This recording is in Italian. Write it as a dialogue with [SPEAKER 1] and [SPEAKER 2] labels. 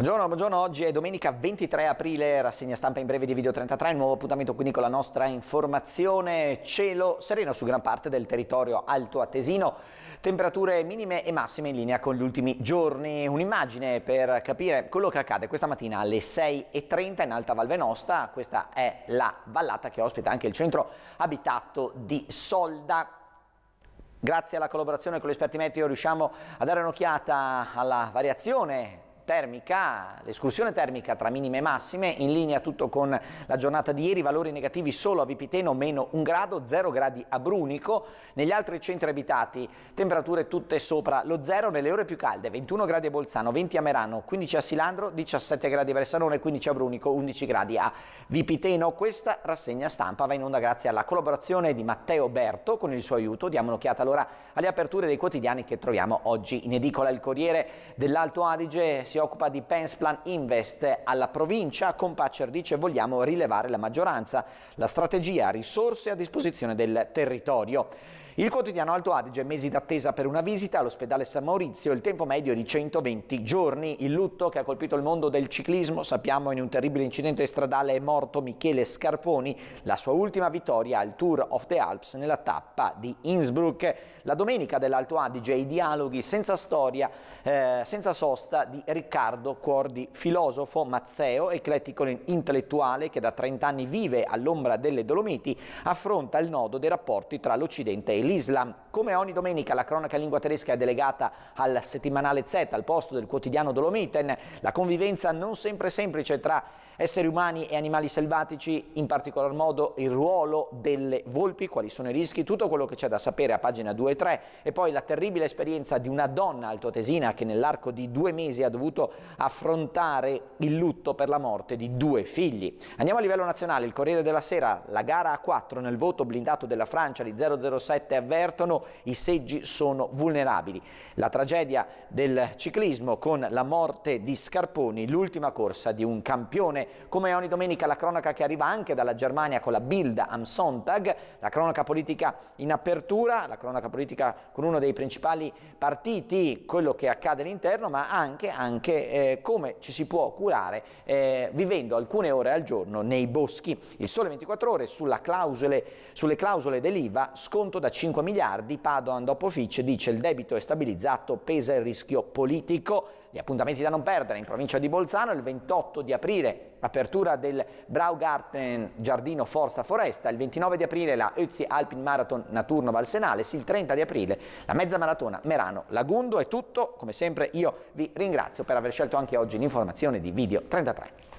[SPEAKER 1] Buongiorno, buongiorno, oggi è domenica 23 aprile, rassegna stampa in breve di Video 33, nuovo appuntamento quindi con la nostra informazione, cielo sereno su gran parte del territorio alto attesino, temperature minime e massime in linea con gli ultimi giorni, un'immagine per capire quello che accade questa mattina alle 6.30 in Alta Valvenosta, questa è la vallata che ospita anche il centro abitato di Solda, Grazie alla collaborazione con gli esperti meteo riusciamo a dare un'occhiata alla variazione termica, l'escursione termica tra minime e massime, in linea tutto con la giornata di ieri, valori negativi solo a Vipiteno, meno 1 grado, 0 gradi a Brunico, negli altri centri abitati temperature tutte sopra lo zero, nelle ore più calde, 21 gradi a Bolzano, 20 a Merano, 15 a Silandro, 17 gradi a Bressanone, 15 a Brunico, 11 gradi a Vipiteno. Questa rassegna stampa va in onda grazie alla collaborazione di Matteo Berto, con il suo aiuto diamo un'occhiata allora alle aperture dei quotidiani che troviamo oggi in edicola. Il Corriere dell'Alto Adige si occupa di Pensplan Invest alla provincia, Compacer dice vogliamo rilevare la maggioranza, la strategia, risorse a disposizione del territorio. Il quotidiano Alto Adige, mesi d'attesa per una visita all'ospedale San Maurizio, il tempo medio è di 120 giorni. Il lutto che ha colpito il mondo del ciclismo, sappiamo in un terribile incidente stradale è morto Michele Scarponi, la sua ultima vittoria al Tour of the Alps nella tappa di Innsbruck. La domenica dell'Alto Adige i dialoghi senza storia, eh, senza sosta di Riccardo Cardo Cuordi, filosofo, mazzeo, eclettico intellettuale che da 30 anni vive all'ombra delle Dolomiti, affronta il nodo dei rapporti tra l'Occidente e l'Islam. Come ogni domenica la cronaca lingua tedesca è delegata al settimanale Z, al posto del quotidiano Dolomiten, la convivenza non sempre semplice tra esseri umani e animali selvatici, in particolar modo il ruolo delle volpi, quali sono i rischi, tutto quello che c'è da sapere a pagina 2 e 3 e poi la terribile esperienza di una donna altoatesina che nell'arco di due mesi ha dovuto dovuto affrontare il lutto per la morte di due figli. Andiamo a livello nazionale, il Corriere della Sera, la gara a 4 nel voto blindato della Francia di 007 avvertono i seggi sono vulnerabili. La tragedia del ciclismo con la morte di Scarponi, l'ultima corsa di un campione. Come ogni domenica la cronaca che arriva anche dalla Germania con la Bild am Sonntag, la cronaca politica in apertura, la cronaca politica con uno dei principali partiti, quello che accade all'interno, ma anche, anche anche eh, come ci si può curare eh, vivendo alcune ore al giorno nei boschi. Il Sole 24 Ore clausole, sulle clausole dell'IVA sconto da 5 miliardi, Padoan dopo Fitch dice il debito è stabilizzato, pesa il rischio politico. Gli appuntamenti da non perdere in provincia di Bolzano il 28 di aprile apertura del Braugarten Giardino Forza Foresta, il 29 di aprile la Ötzi Alpin Marathon Naturno Valsenales, il 30 di aprile la mezza maratona Merano Lagundo. È tutto, come sempre io vi ringrazio. Per per aver scelto anche oggi l'informazione di Video 33.